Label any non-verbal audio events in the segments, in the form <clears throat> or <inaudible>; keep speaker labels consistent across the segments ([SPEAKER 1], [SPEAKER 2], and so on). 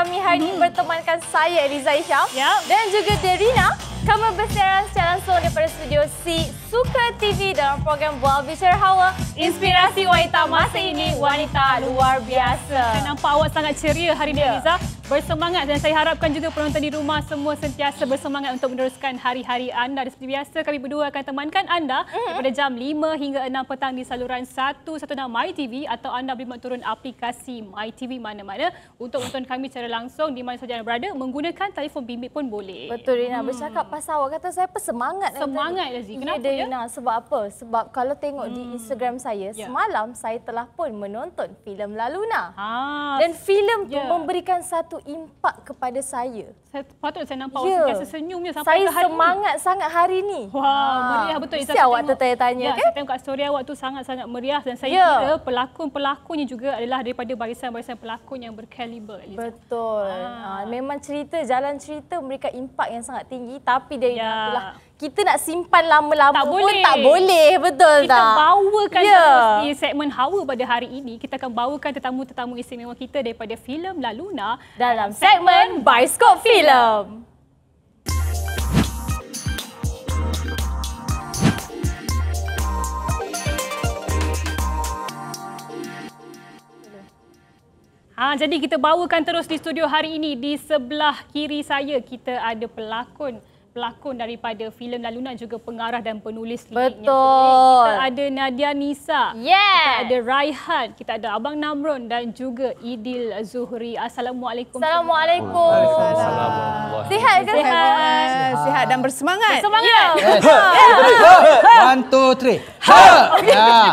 [SPEAKER 1] kami hari ini hmm. bertemankan saya Eliza Isham yep. dan juga Derina. Kami bersiaran secara langsung daripada studio
[SPEAKER 2] C Suka TV dalam program Buah Bicara Hawa. Inspirasi wanita masa ini, wanita luar biasa. Saya nampak awak sangat ceria hari ini, yeah. Eliza bersemangat dan saya harapkan juga penonton di rumah semua sentiasa bersemangat untuk meneruskan hari-hari anda. Dan seperti biasa, kami berdua akan temankan anda daripada jam 5 hingga 6 petang di saluran 116 MyTV atau anda boleh turun aplikasi MyTV mana-mana untuk menonton kami secara langsung di mana saja anda berada menggunakan telefon bimbit pun boleh. Betul, Rina. Hmm. Bercakap
[SPEAKER 1] pasal awak kata saya bersemangat. Semangat, Razie. Kenapa? Ya, Sebab apa? Sebab kalau tengok hmm. di Instagram saya, yeah. semalam saya telah pun menonton filem La Luna. Ha. Dan filem yeah. tu ya. memberikan satu impak kepada
[SPEAKER 2] saya. Saya patut saya nampak yeah. awak sentiasa senyum je sampai saya hari ini. Saya semangat sangat hari ini. Wah, ha. meriah betul. Mesti awak tertanya-tanya ya, kan? Saya tengok kat story awak tu sangat-sangat meriah dan saya yeah. kira pelakon-pelakonnya juga adalah daripada barisan-barisan pelakon yang berkaliber. Betul. Ha. Ha. Memang
[SPEAKER 1] cerita, jalan cerita memberikan impak yang sangat tinggi tapi dia yeah. ingatlah
[SPEAKER 2] kita nak simpan lama-lama tak pun boleh. tak boleh betul kita tak? Kita bawakan yeah. di segmen Hawa pada hari ini kita akan bawakan tetamu-tetamu istimewa kita daripada filem La Luna dalam segmen Bioskop Film. Ha, jadi kita bawakan terus di studio hari ini di sebelah kiri saya kita ada pelakon pelakon daripada filem Laluna juga pengarah dan penulis liriknya Betul. Kita ada Nadia Nisa, yeah. kita ada Raihan, kita ada Abang Namron dan juga Idil Zuhri. Assalamualaikum. Assalamualaikum.
[SPEAKER 3] Sihat ke? Sihat. Sihat dan bersemangat. Bersemangat. Ya. Yeah. Ha.
[SPEAKER 4] Ha. One, two, three. Ha! ha. Ya.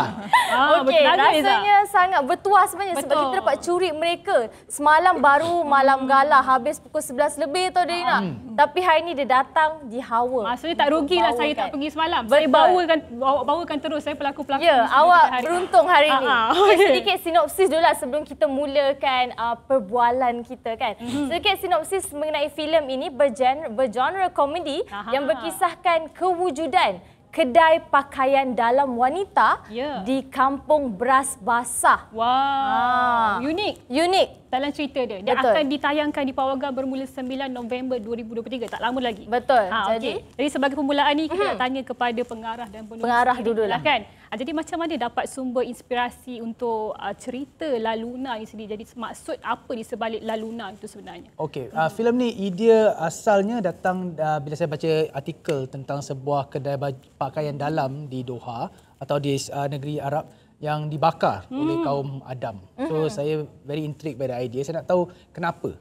[SPEAKER 3] Ah, Okey, rasanya
[SPEAKER 1] sangat bertuah sebenarnya Betul. sebab kita dapat curi mereka. Semalam baru malam gala habis pukul
[SPEAKER 2] 11 lebih tau dia nak. Hmm. Tapi hari ni dia datang yang dihawa. Maksudnya tak rugi lah saya tak pergi semalam. Betul. Saya bawakan bawa, bawakan terus saya pelaku-pelaku. Ya, awak hari. beruntung hari ini. Okay. Okay, sedikit
[SPEAKER 1] sinopsis dulu lah sebelum kita mulakan uh, perbualan kita kan. Mm-hmm. Sedikit sinopsis mengenai filem ini bergenre, bergenre komedi Aha. yang berkisahkan kewujudan kedai pakaian dalam wanita yeah. di kampung beras basah.
[SPEAKER 2] Wow. Ah. Unik. Unik dalam cerita dia. Dia Betul. akan ditayangkan di Pawaga bermula 9 November 2023. Tak lama lagi. Betul. Ha, jadi, okay. jadi sebagai permulaan ini kita nak tanya kepada pengarah dan penulis. Pengarah dulu lah kan. Ah, jadi macam mana dapat sumber inspirasi untuk uh, cerita Laluna ini sendiri? Jadi maksud apa di sebalik Laluna itu sebenarnya?
[SPEAKER 4] Okey, hmm. uh, filem ni idea asalnya datang uh, bila saya baca artikel tentang sebuah kedai baju, pakaian dalam di Doha atau di uh, negeri Arab yang dibakar hmm. oleh kaum Adam. So uh saya very intrigued by the idea. Saya nak tahu kenapa.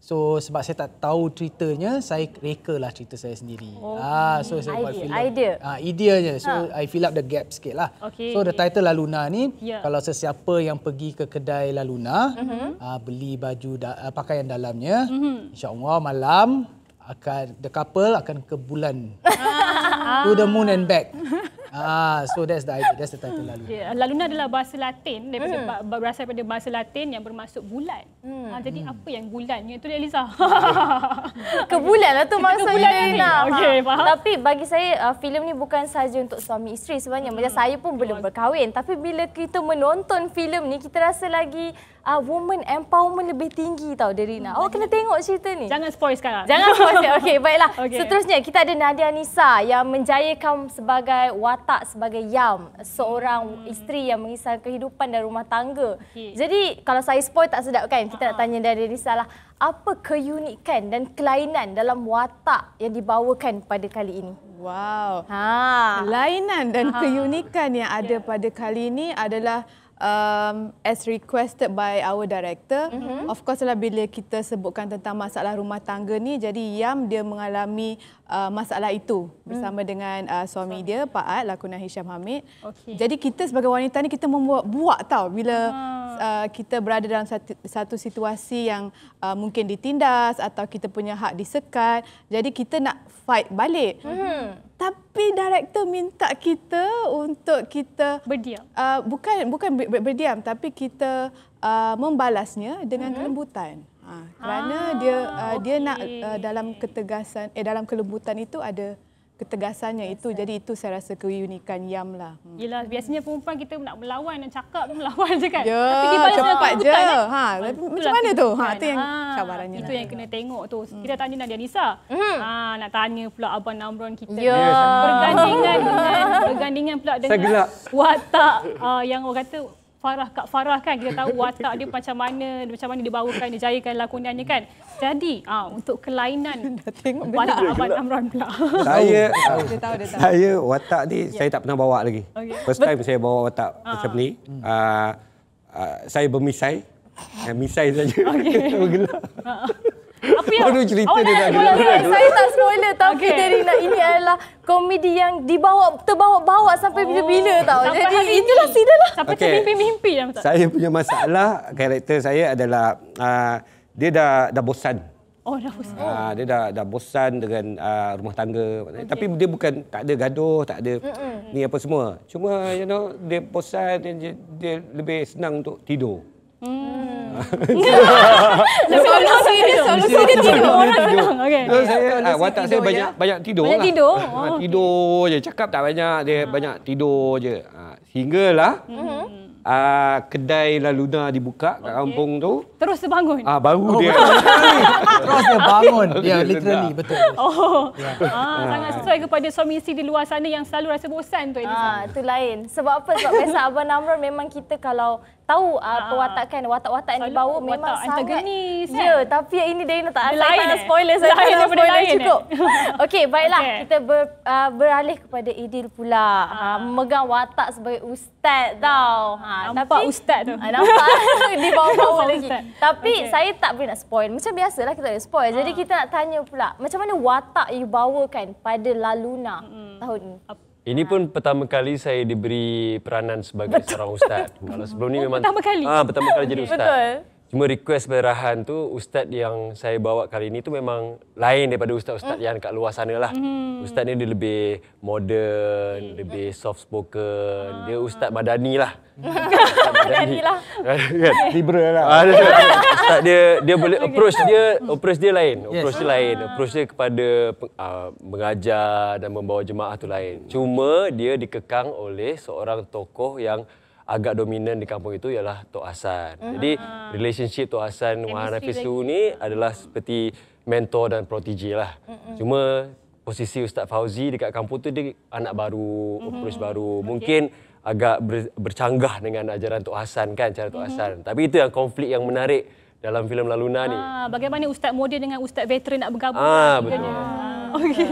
[SPEAKER 4] So sebab saya tak tahu ceritanya, saya reka lah cerita saya sendiri. Oh. Ah, so saya buat fill up. Idea. Ah, ideanya. So ha. I fill up the gap sikit lah. Okay. So the title La Luna ni, yeah. kalau sesiapa yang pergi ke kedai La Luna, uh-huh. ah, beli baju, da- ah, pakaian dalamnya, uh-huh. insyaAllah malam, akan the couple akan ke bulan. <laughs>
[SPEAKER 2] Ah. to the moon
[SPEAKER 4] and back. <laughs> Ah, so that's the idea. That's the title lalu.
[SPEAKER 2] Okay. Laluna adalah bahasa Latin Dia hmm. berasal daripada bahasa Latin yang bermaksud bulan. Hmm. Ah, jadi hmm. apa yang bulan? Itu dia Lisa. <laughs> Ke bulan lah tu maksud dia Okey, ha. faham. Tapi bagi saya uh, filem ni
[SPEAKER 1] bukan saja untuk suami isteri sebenarnya. Hmm. Macam saya pun belum berkahwin, tapi bila kita menonton filem ni kita rasa lagi uh, woman empowerment lebih tinggi tau dari Rina. Awak kena tengok cerita ni. Jangan spoil
[SPEAKER 2] sekarang. Jangan spoil. <laughs> Okay baiklah. Okay.
[SPEAKER 1] Seterusnya kita ada Nadia Nisa yang menjayakan sebagai watak sebagai Yam, seorang hmm. isteri yang mengisahkan kehidupan dan rumah tangga. Okay. Jadi kalau saya spoil tak sedap kan? Kita uh-huh. nak ah. tanya Nadia Nisa lah. Apa keunikan dan kelainan dalam watak yang dibawakan pada kali ini?
[SPEAKER 3] Wow. Ha. Kelainan dan ha. keunikan yang ada yeah. pada kali ini adalah um, as requested by our director. Mm -hmm. Of course lah bila kita sebutkan tentang masalah rumah tangga ni, jadi Yam dia mengalami uh, masalah itu bersama hmm. dengan uh, suami so. dia Pak Ad lakonan Hisham Hamid. Okay. Jadi kita sebagai wanita ni kita membuat buat tau bila ha. uh, kita berada dalam satu, satu situasi yang uh, mungkin ditindas atau kita punya hak disekat. Jadi kita nak fight balik. Hmm. Tapi director minta kita untuk kita berdiam. Uh, bukan bukan berdiam tapi kita uh, membalasnya dengan hmm. kelembutan. Ha, kerana ah, ah, dia uh, okay. dia nak uh, dalam ketegasan eh dalam kelembutan itu ada ketegasannya Biasa. itu jadi itu saya rasa keunikan yam lah. Hmm.
[SPEAKER 2] Yalah biasanya perempuan kita nak melawan nak cakap melawan je kan. Yeah, tapi tiba cepat je. Kan? Ha macam mana tu? Ha tu yang ha, Itu lah. yang kena tengok tu. Hmm. Kita tanya Nadia Nisa. Hmm. Ha nak tanya pula abang Namron kita. Ya.
[SPEAKER 3] Yeah. Bergandingan
[SPEAKER 1] dengan
[SPEAKER 2] bergandingan pula dengan watak uh, yang orang kata Farah Kak Farah kan kita tahu <laughs> watak dia macam mana dia macam mana dia bawakan dia jayakan lakonannya kan jadi ah untuk kelainan <laughs> dah tengok pada abang
[SPEAKER 3] Amran pula <laughs> saya dia ah.
[SPEAKER 5] saya watak ni yeah. saya tak pernah bawa lagi okay. first time Bet- saya bawa watak uh. macam ni uh, uh, saya bermisai uh, misai saja okay.
[SPEAKER 2] Apa yang? Aduh
[SPEAKER 1] cerita
[SPEAKER 6] dia tadi. Kan? Saya
[SPEAKER 1] tak spoiler tau. Okay. Dari nak ini adalah komedi yang dibawa terbawa-bawa sampai bila-bila oh. tau. Jadi hari itulah sida lah. Sampai okay. termimpi-mimpi
[SPEAKER 6] dalam Saya
[SPEAKER 5] punya masalah karakter saya adalah uh, dia dah dah bosan.
[SPEAKER 2] Oh dah bosan. Uh,
[SPEAKER 5] dia dah dah bosan dengan uh, rumah tangga. Okay. Tapi dia bukan tak ada gaduh, tak ada Mm-mm. ni apa semua. Cuma you know dia bosan dia, dia lebih senang untuk tidur.
[SPEAKER 4] Hmm. Lepas orang saya dia selalu saya dia tidur
[SPEAKER 5] orang senang. Okey. Okay. Okay. Saya ah, banyak ya? banyak tidur. Banyak lah. tidur. Ah, oh, tidur je. Cakap tak banyak dia ah. banyak tidur je. Ha. Sehinggalah ha. Uh, kedai La Luna dibuka kat kampung tu.
[SPEAKER 2] Terus terbangun. Ah baru oh, dia. <laughs> Terus dia bangun. Ya yeah, literally betul. Oh. Yeah. Ah, sangat sesuai kepada suami isteri di luar sana yang selalu rasa
[SPEAKER 1] bosan tu Ah tu lain. Sebab apa? Sebab biasa Abang Namron memang kita kalau tahu apa ah, ah. watak kan watak-watak yang dibawa watak memang watak sangat antagonis ya, kan? ya tapi yang ini Dayna tak ada tak spoiler saya tak eh? spoiler, spoiler lain eh? cukup <laughs> okey baiklah okay. kita ber, uh, beralih kepada Idil pula uh. ha, megang watak sebagai ustaz uh. tau ha, nampak tapi, ustaz tu nampak <laughs> di bawah-bawah lagi ustaz. tapi okay. saya tak boleh nak spoil macam biasalah kita ada spoil jadi kita nak tanya pula macam mana watak you bawakan pada Laluna mm-hmm. tahun ni
[SPEAKER 7] ini pun pertama kali saya diberi peranan sebagai Betul. seorang ustaz. Kalau sebelum ni oh, memang pertama kali. Ah, pertama kali jadi ustaz. Betul. Cuma request berahan tu ustaz yang saya bawa kali ini tu memang lain daripada ustaz-ustaz mm. yang kat luar sana lah. Mm. Ustaz ni dia lebih modern, mm. lebih soft spoken. Mm. Dia ah. ustaz Madani lah.
[SPEAKER 1] <laughs> Madani lah. Kan?
[SPEAKER 7] <laughs> Libra lah. Ah, kan? ustaz dia dia boleh approach dia mm. approach dia lain, approach dia lain, ah. approach dia kepada uh, mengajar dan membawa jemaah tu lain. Cuma dia dikekang oleh seorang tokoh yang agak dominan di kampung itu ialah Tok Hasan. Uh-huh. Ah. Jadi relationship Tok Hasan dengan Wan Hafiz Su ni adalah seperti mentor dan protege lah. Uh-huh. Cuma posisi Ustaz Fauzi dekat kampung tu dia anak baru, uh-huh. urus baru. Okay. Mungkin agak bercanggah dengan ajaran Tok Hasan kan cara Tok uh-huh. Hasan. Tapi itu yang konflik yang menarik dalam filem La Luna ni. Ah,
[SPEAKER 2] bagaimana Ustaz modi dengan Ustaz veteran nak bergabung? Ah, lah betul. Ah. Okey.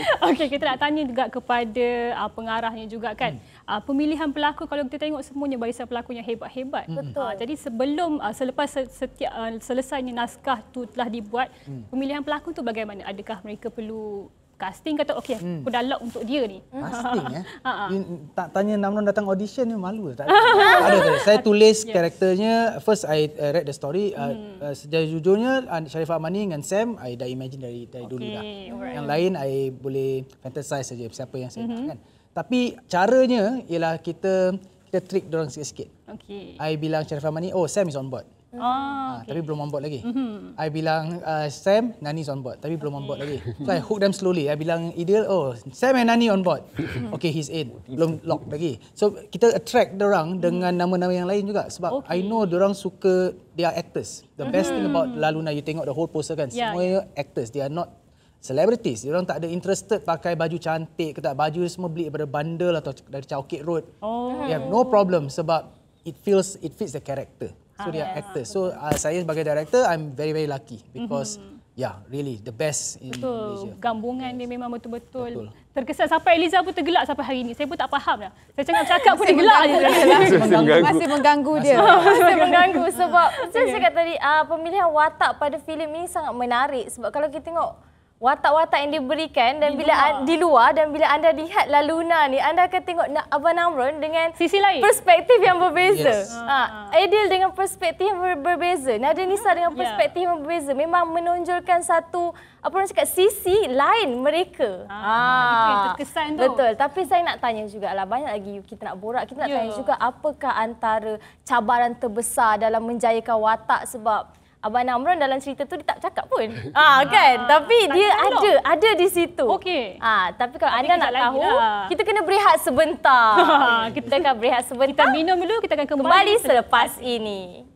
[SPEAKER 2] <laughs> Okey, kita nak tanya juga kepada uh, pengarahnya juga kan. Uh, pemilihan pelakon kalau kita tengok semuanya barisan pelakon yang hebat-hebat. Hmm. Ah, betul. Uh, jadi sebelum uh, selepas setiap uh, selesainya naskah tu telah dibuat, hmm. pemilihan pelakon tu bagaimana? Adakah mereka perlu casting kata okey hmm. aku dah lock untuk dia ni. Casting <laughs> eh. Ha, ha.
[SPEAKER 4] tak tanya namun datang audition ni malu tak. <laughs> ada tak? Saya tulis yes. karakternya first I uh, read the story uh, hmm. uh, sejauh jujurnya uh, Sharifah Amani dengan Sam I dah imagine dari dari okay. dulu dah. Right. Yang lain I boleh fantasize saja siapa yang saya mm-hmm. nak kan. Tapi caranya ialah kita kita trick dia orang sikit-sikit. Okey. I bilang Sharifah Amani, "Oh, Sam is on board." Oh, ha, okay. Tapi belum on board lagi. Mm-hmm. I bilang uh, Sam, Nani on board. Tapi belum okay. on board lagi. So I hook them slowly. I bilang ideal, oh Sam and Nani on board. Mm-hmm. okay, he's in. Belum lock lagi. So kita attract orang mm mm-hmm. dengan nama-nama yang lain juga. Sebab okay. I know orang suka, they are actors. The best mm-hmm. thing about Laluna, you tengok the whole poster kan. Yeah, semua yeah. actors. They are not celebrities. orang tak ada interested pakai baju cantik ke tak. Baju semua beli daripada bundle atau dari Chowkit Road. Oh. Yeah, no problem sebab it feels it fits the character. So dia are ah, yes. actors. So uh, saya sebagai director, I'm very very lucky because mm-hmm. yeah, really the best in Betul. Malaysia.
[SPEAKER 2] Gambungan yes. dia memang betul-betul. Terkesan sampai Eliza pun tergelak sampai hari ini. Saya pun tak faham lah. Saya
[SPEAKER 1] cakap cakap pun tergelak aja.
[SPEAKER 3] <laughs> Masih mengganggu. Masih mengganggu dia. Masih mengganggu sebab saya
[SPEAKER 1] cakap tadi uh, pemilihan watak pada filem ini sangat menarik sebab kalau kita tengok watak-watak yang diberikan dan di bila luar. di luar dan bila anda lihat La Luna ni anda akan tengok Abang Namron dengan sisi lain perspektif yang berbeza. Yes. Ha, ha. dengan perspektif yang berbeza. Nada Nisa dengan ya. perspektif yeah. yang berbeza memang menonjolkan satu apa orang cakap sisi lain mereka. Ha, ha. terkesan tu. Betul. Tapi saya nak tanya juga lah banyak lagi kita nak borak. Kita nak yeah. tanya juga apakah antara cabaran terbesar dalam menjayakan watak sebab Abang Namron dalam cerita tu dia tak cakap pun. Ah, ah kan? Ha, tapi dia lah. ada, lho. ada di situ. Okey. Ah, tapi kalau anda nak tahu, lah. kita kena berehat sebentar. <laughs> kita akan berehat sebentar. Kita minum dulu, kita akan kembali, kembali selepas ini. ini.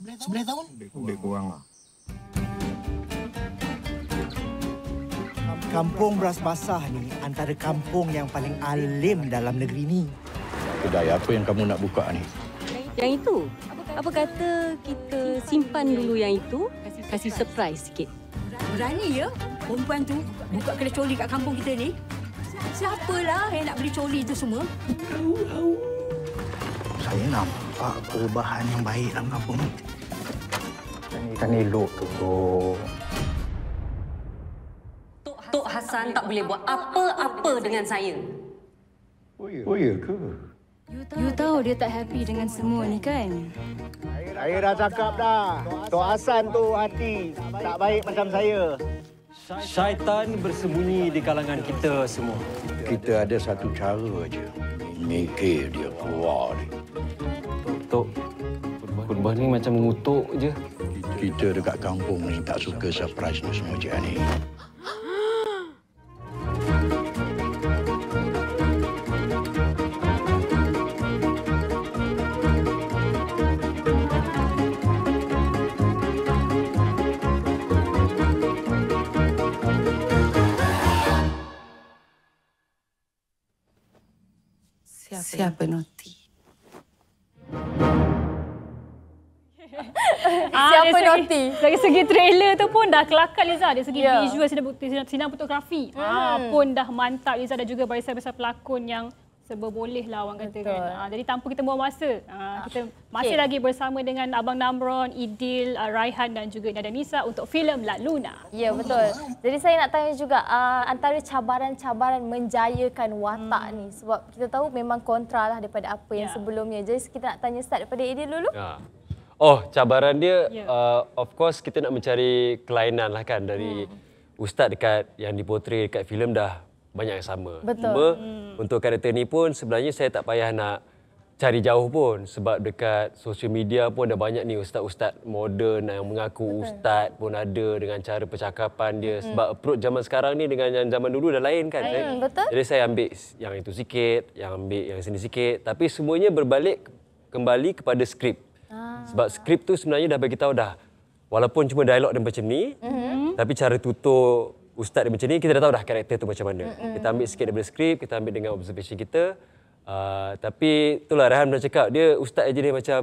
[SPEAKER 4] 11 tahun? 11 tahun?
[SPEAKER 5] Lebih kurang lah.
[SPEAKER 7] Kampung Beras Basah ni antara kampung yang paling alim dalam
[SPEAKER 6] negeri ni. Kedai apa yang kamu nak buka ni?
[SPEAKER 7] Yang itu.
[SPEAKER 1] Apa kata kita simpan dulu yang itu, kasih surprise sikit. Berani ya perempuan tu buka kedai coli kat kampung kita ni? Siapalah yang nak beli coli itu semua?
[SPEAKER 4] Saya nampak perubahan yang baik dalam kampung ni kita ni elok tu.
[SPEAKER 1] Tok Hasan tak boleh buat apa-apa dengan saya.
[SPEAKER 6] Oh ya? oh ya ke?
[SPEAKER 1] You tahu dia tak happy dengan semua ni kan? Saya dah
[SPEAKER 7] cakap dah. Tok Hasan tu hati tak baik macam saya. Syaitan bersembunyi di kalangan kita semua. Kita ada satu cara aja. Mikir dia keluar ni. Tok, kurban ni macam mengutuk je. Kita dekat kampung ni tak suka surprise tu semua cik Ani.
[SPEAKER 2] Siapa, Siapa Noti? Siapa Noti? <laughs> ah, siapa segi, naughty. Dari segi trailer tu pun dah kelakar Liza. Dari segi yeah. visual sinematografi, sinematografi hmm. ah, pun dah mantap Liza dan juga barisan-barisan pelakon yang serba boleh lah orang kata kan. Ah, jadi tanpa kita buang masa, ah, ah kita masih okay. lagi bersama dengan Abang Namron, Idil, uh, Raihan dan juga Nada Nisa untuk filem La Luna. Ya yeah, betul. Jadi saya
[SPEAKER 1] nak tanya juga uh, antara cabaran-cabaran menjayakan watak hmm. ni sebab kita tahu memang kontra lah daripada apa yang yeah. sebelumnya. Jadi kita nak tanya start daripada Idil dulu.
[SPEAKER 7] Yeah. Oh, cabaran dia yeah. uh, of course kita nak mencari kelainan lah kan dari hmm. ustaz dekat yang dipotri dekat filem dah banyak yang sama. Betul. Cuma hmm. untuk karakter ni pun sebenarnya saya tak payah nak cari jauh pun sebab dekat sosial media pun ada banyak ni ustaz-ustaz moden yang mengaku Betul. ustaz pun ada dengan cara percakapan dia hmm. sebab perut zaman sekarang ni dengan yang zaman dulu dah lain kan. Lain. Hmm, betul. Jadi saya ambil yang itu sikit, yang ambil yang sini sikit tapi semuanya berbalik kembali kepada skrip. Ah. Sebab skrip tu sebenarnya dah bagi tahu dah. Walaupun cuma dialog dia macam ni, mm-hmm. tapi cara tutur ustaz dia macam ni, kita dah tahu dah karakter tu macam mana. Mm-hmm. Kita ambil sikit daripada skrip, kita ambil dengan observation kita. Uh, tapi itulah Rahan pernah cakap, dia ustaz aja dia macam,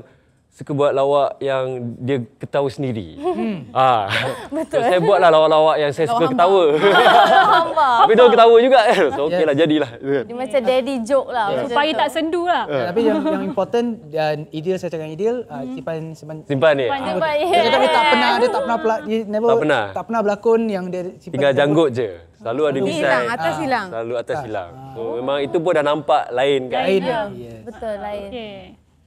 [SPEAKER 7] suka buat lawak yang dia ketawa sendiri. Hmm. Ah. <laughs> Betul. So, saya buatlah lawak-lawak yang saya suka Lawa ketawa.
[SPEAKER 1] <laughs> <laughs> tapi
[SPEAKER 4] dia ketawa juga. So okeylah yes. jadilah. Dia
[SPEAKER 1] macam daddy joke lah. Yeah. Supaya tak
[SPEAKER 2] sendu lah.
[SPEAKER 7] Yeah. Yeah. tapi
[SPEAKER 4] yang, yang important dan ideal saya cakap ideal uh, simpan simpan. Simpan
[SPEAKER 7] ni. Ah. Yeah. Tapi tak pernah dia tak pernah pelak, dia never tak pernah. tak
[SPEAKER 4] pernah berlakon yang dia simpan. Tinggal
[SPEAKER 7] janggut je. Selalu ada misai. Hilang, atas ah. hilang. Selalu atas ah. hilang. So, oh. memang itu pun dah nampak lain kan. Lain. Yeah.
[SPEAKER 2] Yes. Betul, lain. Okay.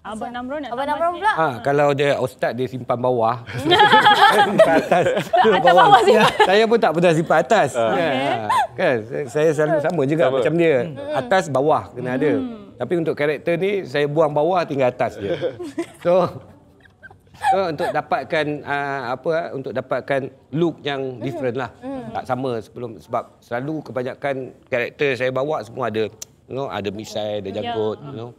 [SPEAKER 2] Abang Namron nak Abang Namron pula.
[SPEAKER 7] Ah, kalau dia ustaz
[SPEAKER 5] dia simpan bawah. simpan
[SPEAKER 4] <laughs> atas. atas bawah. bawah <laughs>
[SPEAKER 5] Saya pun tak pernah simpan atas. Ah. Ah, okay. kan? Saya, selalu sama juga sama. macam dia. Hmm. Hmm. Atas bawah kena ada. Hmm. Tapi untuk karakter ni saya buang bawah tinggal atas je. <laughs> So So, untuk dapatkan uh, apa untuk dapatkan look yang different lah mm. tak sama sebelum sebab selalu kebanyakan karakter saya bawa semua ada you know ada misai ada ya. janggut yeah. you know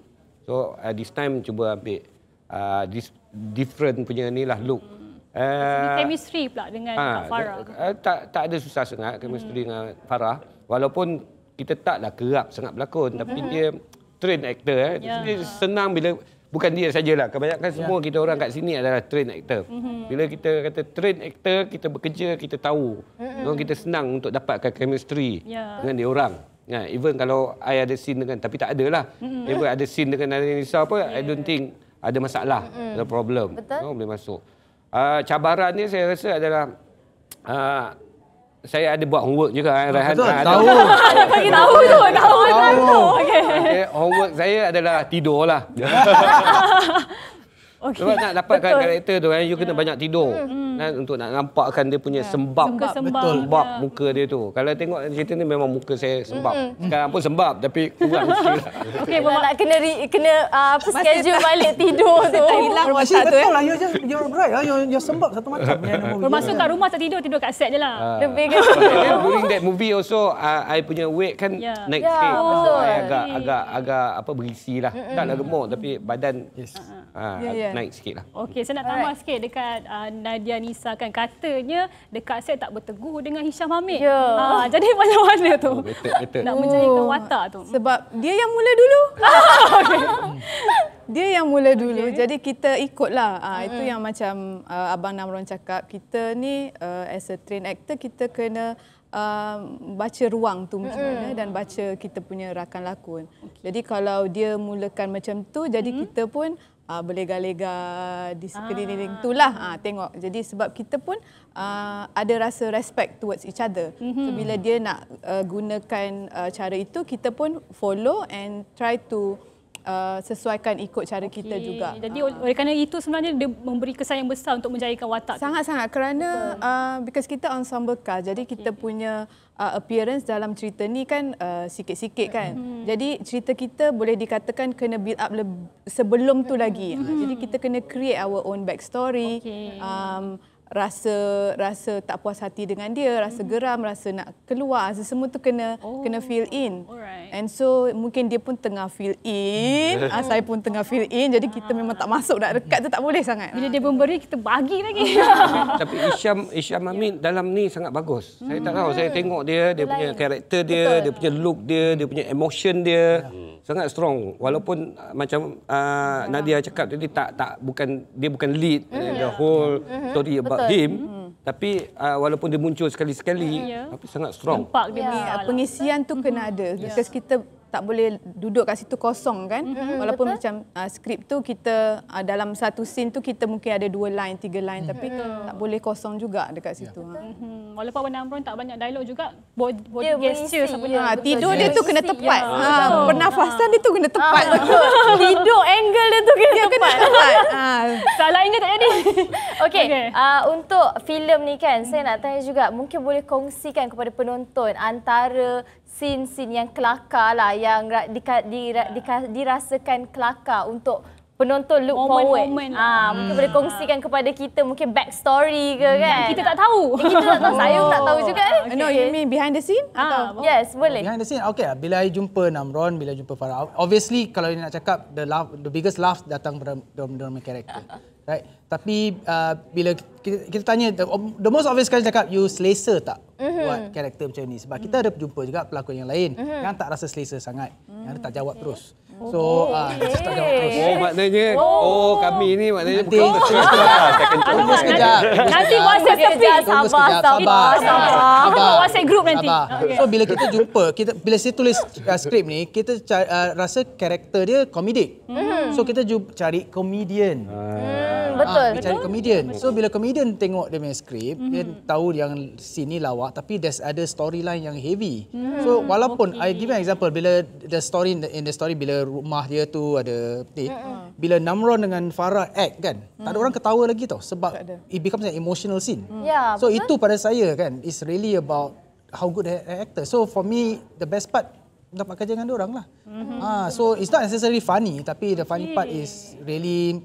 [SPEAKER 5] So at uh, this time cuba ambil uh, this different punya ni lah look. Hmm. Uh,
[SPEAKER 2] chemistry pula dengan ha, Farah. Uh,
[SPEAKER 5] tak tak ada susah sangat chemistry hmm. dengan Farah. Walaupun kita taklah kerap sangat berlakon tapi hmm. dia train actor eh. Yeah. Dia senang bila bukan dia sajalah kebanyakan ya. semua kita orang kat sini adalah train actor. Hmm. Bila kita kata train actor kita bekerja kita tahu. Hmm. kita senang untuk dapatkan chemistry yeah. dengan dia orang yeah, kan? even kalau I ada scene dengan tapi tak ada lah. Mm-hmm. Even ada scene dengan Nadia Nisa apa, yeah. I don't think ada masalah, mm-hmm. ada problem. Betul. No, oh, boleh masuk. Uh, cabaran ni saya rasa adalah uh, saya ada buat homework juga. Eh, betul, tahu, <laughs> betul. tahu. tu. bagi tahu tu, tahu tu. okay. homework saya adalah tidur lah. <laughs>
[SPEAKER 3] Okay. Sebab nak dapatkan betul.
[SPEAKER 5] karakter tu kan, you kena yeah. banyak tidur. Mm. Kan, untuk nak nampakkan dia punya yeah. sembab. Muka sembab. Betul. Sembab yeah. muka dia tu. Kalau tengok cerita ni memang muka saya sembab. Mm-hmm. Sekarang pun sembab tapi kurang mesti lah.
[SPEAKER 2] Okay, Mama nak kena, re- kena uh, apa, schedule tak,
[SPEAKER 1] balik tidur tu. Tak hilang masa tu. Betul eh. lah, you're,
[SPEAKER 4] you're right. You're, ah, you're sembab satu macam. <laughs> Bermaksud kat
[SPEAKER 2] rumah tak tidur, tidur kat set je lah. Ah. Lebih ke
[SPEAKER 4] kan,
[SPEAKER 5] During that movie also, uh, I punya weight kan yeah. naik ya, sikit. agak, agak, agak apa berisi lah. Taklah gemuk tapi badan... Ah ha, yeah, yeah. Ya. naik sikit lah.
[SPEAKER 2] Okey, saya nak tambah Alright. sikit dekat uh, Nadia Nisa kan. Katanya dekat set tak berteguh dengan Hisham Hamid. Yeah.
[SPEAKER 3] Ya. Ha, jadi <laughs> macam mana tu? Oh,
[SPEAKER 2] betul, betul. Nak mencari oh.
[SPEAKER 3] watak tu. Sebab dia yang mula dulu. <laughs> Ah, <laughs> dia yang mula dulu. Okay. Jadi kita ikutlah. Ha, mm. Itu yang macam uh, Abang Namron cakap. Kita ni uh, as a train actor, kita kena um baca ruang tu macam hmm. mana dan baca kita punya rakan lakon. Okay. Jadi kalau dia mulakan macam tu jadi mm. kita pun uh, berlega-lega di sekeliling ah. itulah uh, tengok. Jadi sebab kita pun uh, ada rasa respect towards each other. Mm-hmm. So mhm. bila dia nak uh, gunakan uh, cara itu, kita pun follow and try to... Uh, sesuaikan ikut cara okay. kita juga. Jadi uh. oleh
[SPEAKER 2] kerana itu sebenarnya dia memberi kesan yang besar untuk menjayakan watak. Sangat-sangat
[SPEAKER 3] kerana uh, because kita ensemble cast jadi okay. kita punya uh, appearance dalam cerita ni kan uh, sikit-sikit kan. Hmm. hmm. Jadi cerita kita boleh dikatakan kena build up le- sebelum tu hmm. lagi. Hmm. Jadi kita kena create our own backstory. Okay. Um, rasa rasa tak puas hati dengan dia, rasa mhm. geram, rasa nak keluar, rasa semua tu kena oh, kena fill in. Alright. And so mungkin dia pun tengah fill in, oh. <laughs> saya pun tengah fill in. Jadi kita memang tak masuk nak dekat tu tak boleh sangat. Bila dia memberi kita bagi lagi. <laughs>
[SPEAKER 5] Tapi Isham Isham Mami yeah. dalam ni sangat bagus. Hmm. Saya tak tahu, saya hmm. tengok dia, dia Lain. punya karakter dia, Betul. dia punya look dia, dia punya emotion dia hmm. sangat strong. Walaupun hmm. macam uh, Nadia cakap tadi tak tak bukan dia bukan lead hmm. the whole hmm. story about him hmm. tapi uh, walaupun dia muncul sekali-sekali yeah. tapi sangat strong. Dia
[SPEAKER 3] yeah. Pengisian tu kena ada. Yeah. Ya. kita tak boleh duduk kat situ kosong kan mm-hmm, walaupun betul. macam uh, ah, skrip tu kita uh, dalam satu scene tu kita mungkin ada dua line tiga line mm-hmm. tapi mm-hmm. tak boleh kosong juga dekat situ yeah. Ya, ha. mm-hmm.
[SPEAKER 2] walaupun Wan Amron tak banyak dialog juga body
[SPEAKER 1] gesture sebenarnya ha, ah, tidur dia tu kena tepat ha, pernafasan dia tu kena tepat <laughs> tidur angle dia tu kena dia tepat,
[SPEAKER 3] tepat. ha. <laughs> salah
[SPEAKER 1] ingat tak jadi okey <laughs> okay. uh, untuk filem ni kan saya nak tanya juga mungkin boleh kongsikan kepada penonton antara scene-scene yang kelakar lah yang di, di, di, di, dirasakan kelakar untuk penonton look moment, forward. Lah. Ah, moment. Ha, hmm. mungkin boleh kongsikan kepada kita mungkin back story ke hmm. kan. Kita tak tahu. Eh, kita tak tahu, saya tak tahu juga. Eh. Oh. Okay. No, you
[SPEAKER 4] mean behind the scene? Ha. Atau? Yes, boleh. Behind the scene, okay. Bila saya jumpa Namron, bila jumpa Farah. Obviously, kalau nak cakap, the, laugh, the biggest laugh datang dalam dalam character. Right? Tapi uh, bila kita, kita tanya, the, the most obvious kali cakap, you selesa tak uh-huh. buat mhm. karakter macam ni sebab uh-huh. kita ada jumpa juga pelakon yang lain uh-huh. yang tak rasa selesa sangat uh-huh. yang tak jawab okay. terus oh, so ah, okay. uh, tak jawab terus oh maknanya oh, oh kami ni maknanya nanti. bukan oh. <laughs> Ah, betul tunggu sekejap nanti buat sepi sabar sabar sabar sabar buat group nanti so bila kita jumpa kita bila saya tulis uh, skrip ni kita uh, rasa karakter dia komedik so kita cari comedian ah. Ah, betul. Dia cari komedian. So bila komedian tengok dia punya skrip, mm-hmm. dia mhm. tahu yang scene ni lawak tapi there's ada storyline yang heavy. Mm-hmm. So walaupun okay. I give an example bila the story in the, story bila rumah dia tu ada petik, mm-hmm. bila Namron dengan Farah act kan, mm-hmm. tak ada hmm. orang ketawa lagi tau sebab it becomes an emotional scene. Mm. Yeah, so betul? itu pada saya kan, it's really about how good the actor. So for me the best part dapat kerja dengan dia orang lah. Mm-hmm. Ah, so it's not necessarily funny tapi the funny okay. part is really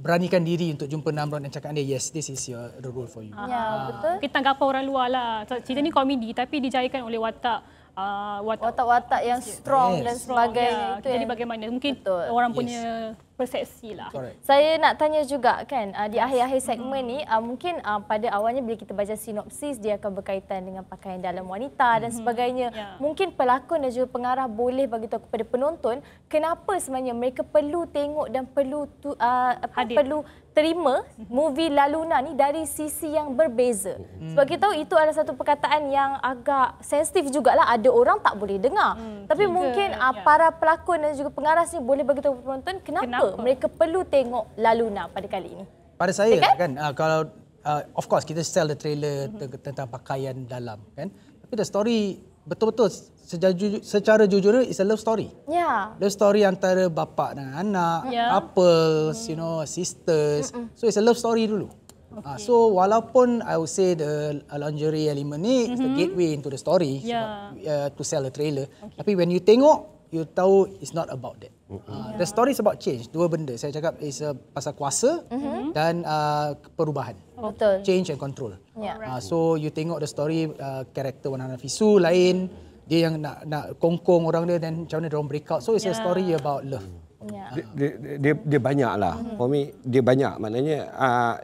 [SPEAKER 4] beranikan diri untuk jumpa Namron dan cakap dia yes this is your the role for you. Ya yeah, ha.
[SPEAKER 2] betul. Kita tangkap orang luar lah. Cerita ni komedi tapi dijayakan oleh watak Uh, watak-watak uh, yang strong yes. dan sebagainya yeah. itu jadi bagaimana mungkin betul. orang punya yes. persepsi lah Correct. saya nak tanya juga kan uh, di yes. akhir-akhir
[SPEAKER 1] segmen mm-hmm. ni uh, mungkin uh, pada awalnya bila kita baca sinopsis dia akan berkaitan dengan pakaian dalam wanita mm-hmm. dan hmm. sebagainya yeah. mungkin pelakon dan juga pengarah boleh bagi tahu kepada penonton kenapa sebenarnya mereka perlu tengok dan perlu tu, uh, apa, perlu terima movie Laluna ni dari sisi yang berbeza. Hmm. Sebab kita tahu itu adalah satu perkataan yang agak sensitif juga lah. Ada orang tak boleh dengar. Hmm, Tapi tiga, mungkin ah, ya. para pelakon dan juga pengarah ni boleh bagi tahu penonton kenapa, kenapa mereka perlu tengok Laluna pada kali ini.
[SPEAKER 4] Pada saya Dekat? kan, uh, kalau uh, of course kita sell the trailer hmm tentang pakaian dalam kan. Tapi the story betul-betul secara, jujur, secara is a love story. Yeah. Love story antara bapa dengan anak, yeah. apples, mm. you know, sisters. Mm-mm. So it's a love story dulu. Ah, okay. so walaupun I would say the lingerie element ni mm-hmm. is the mm-hmm. gateway into the story yeah. sebab, uh, to sell the trailer. Okay. Tapi when you tengok you tahu it's not about that. Mm-hmm. Uh, yeah. The story is about change. Dua benda. Saya cakap is uh, pasal kuasa mm-hmm. dan uh, perubahan. Betul. Change and control. Yeah. Uh, so you tengok the story uh, karakter uh, Wan Hanafisu lain dia yang nak nak kongkong orang dia dan macam mana dia orang break out. So it's yeah. a story about love. Yeah.
[SPEAKER 5] Uh. Dia dia dia banyaklah. Mm-hmm. For me dia banyak. Maknanya uh,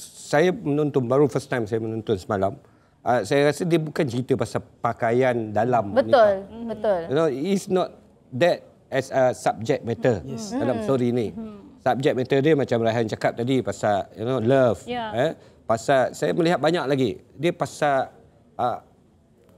[SPEAKER 5] saya menonton baru first time saya menonton semalam uh, saya rasa dia bukan cerita pasal pakaian dalam betul wanita. betul you know it's not that as a subject matter mm-hmm. yes. dalam mm-hmm. story ni mm-hmm. subject matter dia macam Rahan cakap tadi pasal you know love yeah. eh pasal saya melihat banyak lagi dia pasal uh,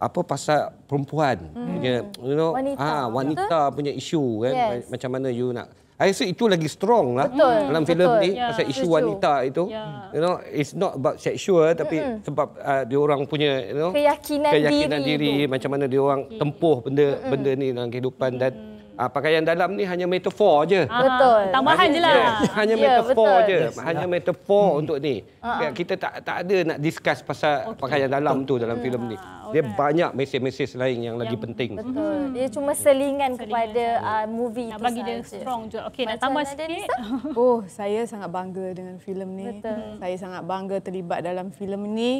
[SPEAKER 5] apa pasal perempuan hmm. punya, you know wanita, ha, wanita punya isu kan yes. macam mana you nak I rasa itu lagi strong lah betul, dalam hmm. filem ni yeah, pasal isu wanita itu. Yeah. You know, it's not about sexual tapi mm -mm. sebab uh, dia orang punya you know
[SPEAKER 1] keyakinan, keyakinan diri,
[SPEAKER 5] diri macam mana dia orang okay. tempuh benda mm -mm. benda ni dalam kehidupan dan uh, pakaian dalam ni hanya metafor aje. Betul. Tambahan je lah. Hanya yeah, metafor aje. Yes, hanya ya, yeah. metafor mm. untuk ni. Uh Kita tak tak ada nak discuss pasal okay. pakaian dalam tu dalam filem ni. Dia kan? banyak mesej-mesej lain yang, yang lagi penting.
[SPEAKER 1] Betul. Hmm. Dia cuma selingan, selingan kepada uh,
[SPEAKER 2] movie
[SPEAKER 3] nak tu bagi sahaja. dia strong
[SPEAKER 2] juga. Okey, nak tambah
[SPEAKER 3] sikit. Nisa? <laughs> Oh, saya sangat bangga dengan filem ni. Betul. Saya sangat bangga terlibat dalam filem ni.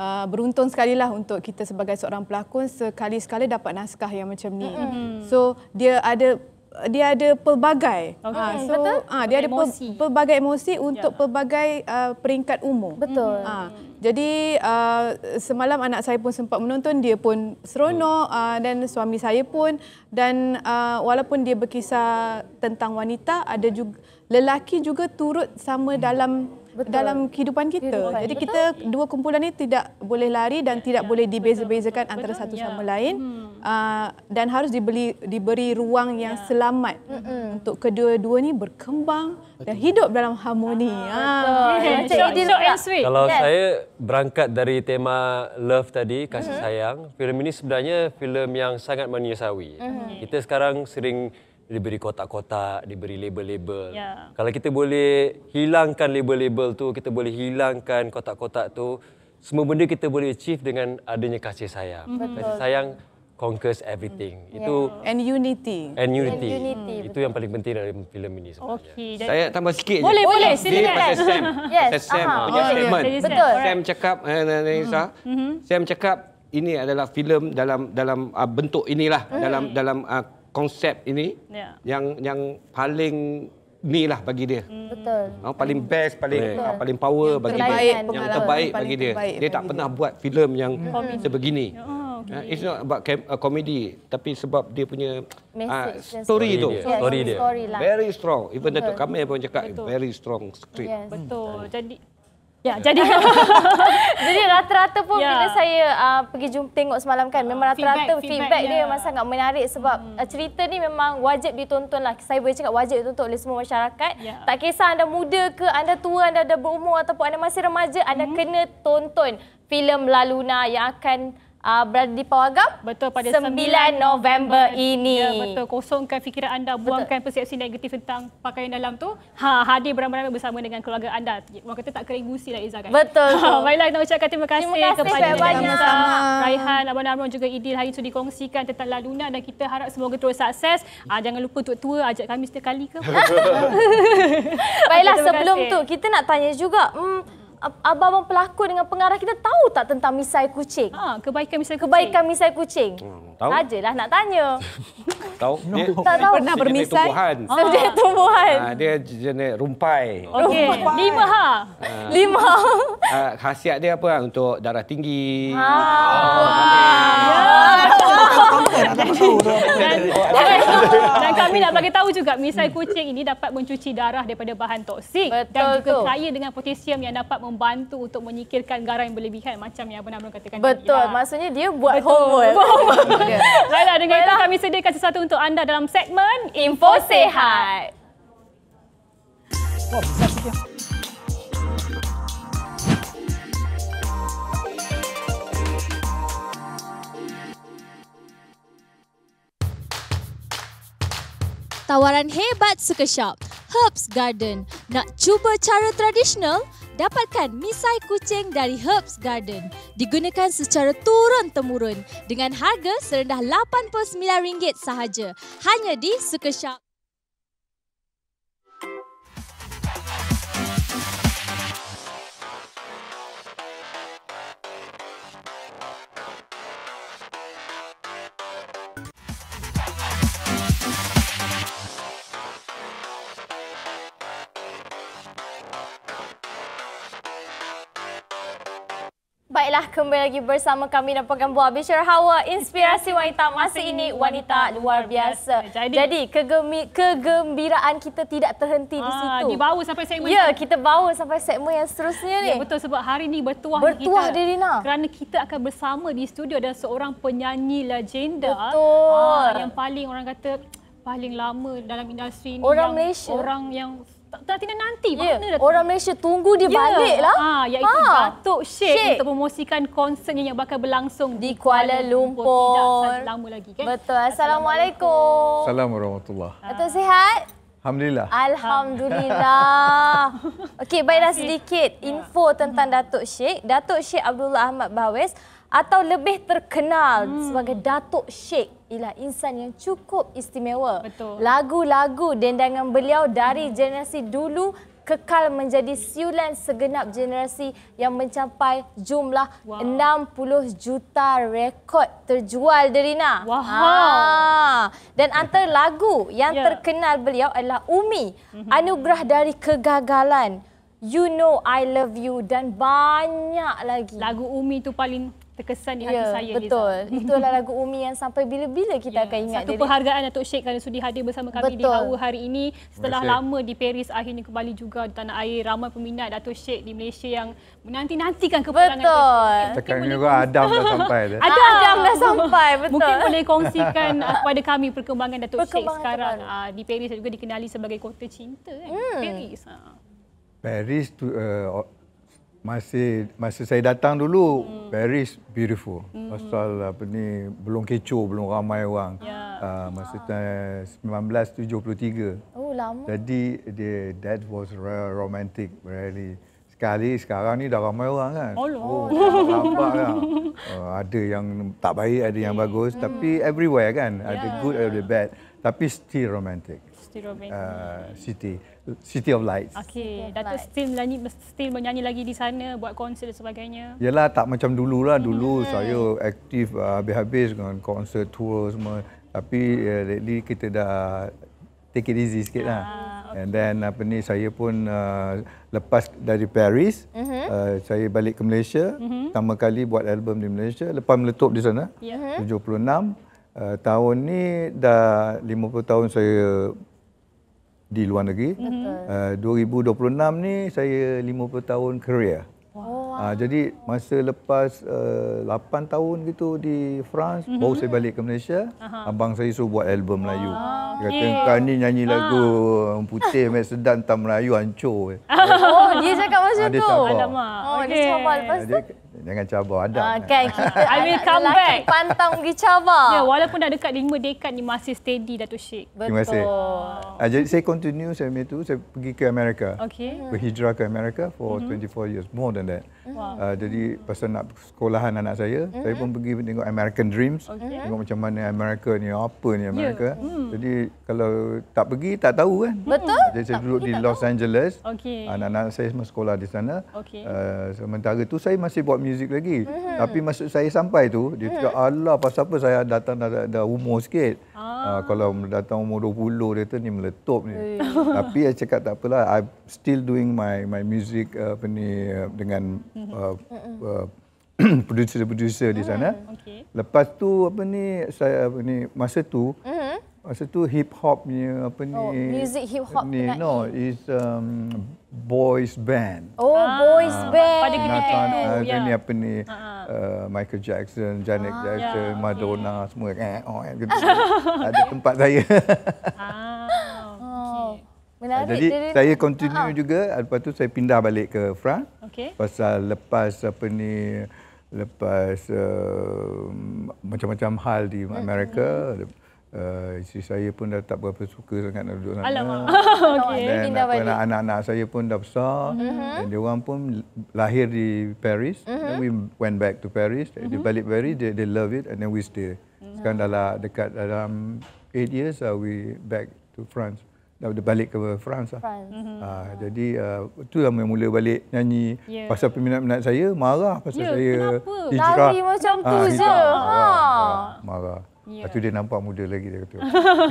[SPEAKER 3] Uh, ah, beruntung sekali lah untuk kita sebagai seorang pelakon sekali-sekala dapat naskah yang macam ni. Mm -hmm. So, dia ada dia ada pelbagai. Okay. Ha, ah, so Betul? Ha, dia ada emosi. pelbagai emosi untuk ya. pelbagai uh, peringkat umur. Betul. Ha, jadi uh, semalam anak saya pun sempat menonton dia pun seronok hmm. uh, dan suami saya pun dan uh, walaupun dia berkisah tentang wanita ada juga lelaki juga turut sama hmm. dalam betul. dalam kehidupan kita. Kehidupan. Jadi betul. kita dua kumpulan ini tidak boleh lari dan ya, tidak ya. boleh dibeza-bezakan antara betul. satu sama lain hmm. uh, dan harus diberi diberi ruang yang ya. selamat hmm. untuk kedua-dua ini berkembang betul. dan hidup dalam harmoni. Ah. Ah. Betul. Ah. Betul.
[SPEAKER 2] Yeah. Kalau yeah.
[SPEAKER 7] saya berangkat dari tema love tadi kasih mm-hmm. sayang, filem ini sebenarnya filem yang sangat menyesawi. Mm-hmm. Kita sekarang sering diberi kotak-kotak, diberi label-label. Yeah. Kalau kita boleh hilangkan label-label tu, kita boleh hilangkan kotak-kotak tu, semua benda kita boleh achieve dengan adanya kasih sayang. Mm-hmm. Kasih sayang conquers everything. Mm. Itu yeah.
[SPEAKER 3] and unity. And unity. And unity. Mm. Itu
[SPEAKER 7] yang paling penting dalam filem ini
[SPEAKER 3] sebenarnya. Okay. Saya Jadi, tambah sikit boleh, je. Boleh, boleh. Silakan. Pasal Sam. <laughs>
[SPEAKER 5] Yes. Pasal Sam. Uh-huh. Oh, statement. Yeah. Betul. Sam cakap, mm-hmm. Sam cakap, ini adalah filem dalam dalam uh, bentuk inilah. Mm. Dalam dalam uh, konsep ini yeah. yang yang paling ni lah bagi dia. Hmm. Betul. Oh, paling best, paling Betul. Uh, paling power yang bagi dia. Yang terbaik bagi dia. dia tak pernah dia. buat filem yang hmm. sebegini.
[SPEAKER 2] Oh,
[SPEAKER 4] okay. Ah, it's not
[SPEAKER 5] about com- uh, comedy, tapi sebab dia punya uh, story, story tu. Dia. Story yeah, dia. very strong. Even Betul. Datuk Kamil pun cakap, Betul. very strong script.
[SPEAKER 2] Yes. Betul. Hmm.
[SPEAKER 1] Jadi, Ya, <laughs> jadi
[SPEAKER 2] <laughs> jadi rata-rata
[SPEAKER 1] pun ya. bila saya uh, pergi jumpa tengok semalam kan, memang ah, rata-rata feedback, feedback, feedback dia ya. sangat menarik sebab hmm. Ah, cerita ni memang wajib ditonton lah. Saya boleh cakap wajib ditonton oleh semua masyarakat. Ya. Tak kisah anda muda ke, anda tua, anda dah berumur ataupun anda masih remaja, anda hmm. kena tonton filem Laluna yang akan uh,
[SPEAKER 2] berada di Pawagam betul pada 9 November, November ini. Ya betul kosongkan fikiran anda buangkan persepsi negatif tentang pakaian dalam tu. Ha hadir beramai-ramai bersama dengan keluarga anda. Orang kata tak kering gusi lah Iza kan. Betul. Ha, <laughs> baiklah kita ucapkan terima kasih, terima kasih kepada banyak Raihan Abang Amron juga Idil hari itu dikongsikan tentang laluna dan kita harap semoga terus sukses. Uh, jangan lupa untuk tua ajak kami setiap kali ke.
[SPEAKER 4] <laughs> <laughs> baiklah okay, sebelum kasih. tu
[SPEAKER 2] kita nak tanya juga
[SPEAKER 1] hmm, abang-abang pelakon dengan pengarah kita tahu tak tentang misai kucing? Ha, kebaikan misai kucing. Kebaikan misai kucing. Hmm, tahu. Sajalah nak tanya.
[SPEAKER 5] <laughs> tahu. Dia, tak tahu. Pernah bermisai. Jenis tumbuhan. Ha. Ah. ah.
[SPEAKER 2] tumbuhan.
[SPEAKER 5] Ah, dia jenis rumpai.
[SPEAKER 2] Okey. Lima ha. Ah.
[SPEAKER 5] Lima. Ha. Ah, khasiat dia apa untuk darah tinggi. Ha. Ah. Oh, wow. Okay. Yeah.
[SPEAKER 2] Dan kami nak bagi tahu juga misai kucing ini dapat mencuci darah daripada bahan toksik dan juga kaya dengan potasium yang dapat membantu untuk menyikirkan garam yang berlebihan macam yang Abang Abang katakan. Betul. Ya. Maksudnya dia buat homework. <laughs> Baiklah dengan itu kami sediakan sesuatu untuk anda dalam segmen Info Sehat. Wah, besar sikit.
[SPEAKER 1] tawaran hebat suka shop. Herbs Garden. Nak cuba cara tradisional? Dapatkan misai kucing dari Herbs Garden. Digunakan secara turun-temurun dengan harga serendah RM89 sahaja. Hanya di Suka Shop. Baiklah, kembali lagi bersama kami dan program Buah Bishar Hawa, Inspirasi Wanita Masa Ini, Wanita Luar Biasa. Jadi, kegembiraan kita tidak terhenti di ah, situ. Dibawa sampai segmen Ya, sekarang. kita bawa sampai segmen yang
[SPEAKER 2] seterusnya ni. Ya, betul, sebab hari ini bertuah, bertuah kita. Bertuah, Dina. Kerana kita akan bersama di studio ada seorang penyanyi legenda. Betul. Aa, ah, yang paling orang kata, paling lama dalam industri ini. Orang yang, Malaysia. Orang yang Tarantino nanti yeah. mana datang? Orang Malaysia tunggu dia yeah. balik lah. Ha, iaitu ha. Datuk Sheikh, untuk memosikan konsernya yang bakal berlangsung di, Kuala, Lumpur. Lumpur. Tidak lama lagi kan? Betul. Assalamualaikum.
[SPEAKER 6] Assalamualaikum warahmatullahi ha.
[SPEAKER 1] Datuk sihat? Alhamdulillah. Alhamdulillah. <laughs> Okey, baiklah sedikit info tentang hmm. Datuk Sheikh. Datuk Sheikh Abdullah Ahmad Bahawes atau lebih terkenal hmm. sebagai Datuk Sheikh ialah insan yang cukup istimewa. Lagu-lagu dendangan beliau dari hmm. generasi dulu kekal menjadi siulan segenap generasi yang mencapai jumlah wow. 60 juta rekod terjual Derina. Wow. Ha. Dan antara <laughs> lagu yang yeah. terkenal beliau adalah Umi, mm-hmm. Anugerah dari Kegagalan, You Know I
[SPEAKER 2] Love You dan banyak lagi. Lagu Umi tu paling terkesan di yeah, hati ya, saya betul. Liza. Betul. <laughs> Itulah lagu Umi yang sampai bila-bila kita yeah, akan ingat. Satu diri. penghargaan Datuk Syed kerana sudi hadir bersama kami betul. di Hawa hari ini. Setelah Masih. lama di Paris, akhirnya kembali juga di tanah air. Ramai peminat Datuk Syed di Malaysia yang menanti-nantikan kepulangan Betul.
[SPEAKER 6] Cakap dengan juga Adam dah sampai. <laughs> Dah. Adam,
[SPEAKER 2] Adam dah sampai. Betul. Mungkin boleh kongsikan <laughs> uh, kepada kami perkembangan Datuk Syed sekarang. Uh, di Paris juga dikenali sebagai kota cinta. Kan? Hmm. Paris. Ha.
[SPEAKER 6] Paris tu... Uh, masih masih saya datang dulu hmm. Paris beautiful hmm. pasal apa ni belum kecoh belum ramai orang yeah. Ya, uh, masa ah. 1973 oh lama jadi dia that was real romantic really sekali sekarang ni dah ramai orang kan oh, oh lah. uh, ada yang tak baik ada yang hmm. bagus tapi hmm. everywhere kan yeah. ada ya. good ada bad tapi still romantic
[SPEAKER 2] Uh,
[SPEAKER 6] city. City of Lights.
[SPEAKER 2] Okey, Datuk still menyanyi, still menyanyi lagi di sana, buat konser dan sebagainya.
[SPEAKER 6] Yelah, tak macam hmm. dulu lah. Dulu hmm. saya aktif uh, habis-habis dengan konsert, tour semua. Tapi uh, lately kita dah take it easy sikit lah. Uh, And then apa ni, saya pun uh, lepas dari Paris, uh-huh. uh, saya balik ke Malaysia. Uh-huh. Pertama kali buat album di Malaysia. Lepas meletup di sana, ya. mhm. uh-huh. 76. Uh, tahun ni dah 50 tahun saya di luar negeri. Ah, uh, 2026 ni saya 50 tahun kerjaya. Uh, jadi masa lepas uh, ah, 8 tahun gitu di France mm-hmm. baru saya balik ke Malaysia uh-huh. abang saya suruh buat album oh, Melayu. Dia kata okay. kau ni nyanyi ah. lagu uh. putih mek sedang tam Melayu hancur. <laughs>
[SPEAKER 1] Oh, dia cakap macam tu. Dia oh okay. dia cakap lepas tu.
[SPEAKER 6] Jangan cabar adab. Uh, kan <laughs> kita
[SPEAKER 1] I will come back. Lelaki
[SPEAKER 2] pantang pergi cabar. Ya, yeah, walaupun dah dekat lima dekad ni masih steady datuk Syek. Betul. Terima kasih.
[SPEAKER 6] Uh, jadi saya continue saya itu saya pergi ke Amerika. Okay. Hmm. Berhijrah ke Amerika for mm-hmm. 24 years more than that. Hmm. Wow. Uh, jadi pasal nak sekolahan anak saya, mm-hmm. saya mhm. pun pergi tengok American Dreams. Okay. Mhm. Tengok macam mana Amerika ni, apa ni ya. Amerika. Yeah. Mm. Jadi kalau tak pergi tak tahu kan. Hmm. Betul. Jadi saya tak duduk di Los tahu. Angeles. Okay. Anak-anak saya semua sekolah di sana. Okay. Uh, sementara tu saya masih buat buat muzik lagi. Mm-hmm. Tapi maksud saya sampai tu, dia mm-hmm. cakap, Allah pasal apa saya datang dah, dah, dah umur sikit. Ah. Uh, kalau datang umur 20, dia kata ni meletup ni. <laughs> Tapi saya cakap tak apalah, I still doing my my music apa ni, mhm. uh, dengan mhm. uh, <clears throat> producer-producer di mhm. sana. Okay. Lepas tu apa ni saya apa ni masa tu uh-huh. Masa tu hip hop ni apa ni? Oh, music hip hop ni. No, is um, boys band. Oh, ah. boys band. Uh, Pada kita. Uh, yeah. ni ya. apa ni? Ah, ah. Uh, Michael Jackson, Janet ah, Jackson, yeah, Madonna, okay. semua kan. Eh, oh, eh, gitu. <laughs> ada tempat saya. ah.
[SPEAKER 1] <laughs> Oh, menarik. Jadi saya continue uh
[SPEAKER 6] juga lepas tu saya pindah balik ke France. Okay. Pasal lepas apa ni lepas uh, macam-macam hal di hmm, hmm, Amerika, hmm, hmm. Uh, isteri saya pun dah tak berapa suka sangat nak duduk sana. Alamak. <laughs>
[SPEAKER 2] <laughs> Okey.
[SPEAKER 6] Anak-anak saya pun dah besar. Mm-hmm. Dan dia orang pun lahir di Paris. Mm-hmm. Then we went back to Paris. Mm-hmm. Dia mhm. balik Paris, they, they love it and then we stay. Mm-hmm. Sekarang dah lah dekat dalam 8 years uh, we back to France. Dah balik ke France lah. France. Mm-hmm. Uh, mm-hmm. Jadi uh, tu lah mula balik nyanyi. Yeah. Pasal peminat-peminat saya marah pasal yeah, saya kenapa? hijrah. Kenapa? Tari macam ah, tu uh, je. Hijrah, ha. Marah. marah. Yeah. Lepas tu dia nampak muda lagi dia kata.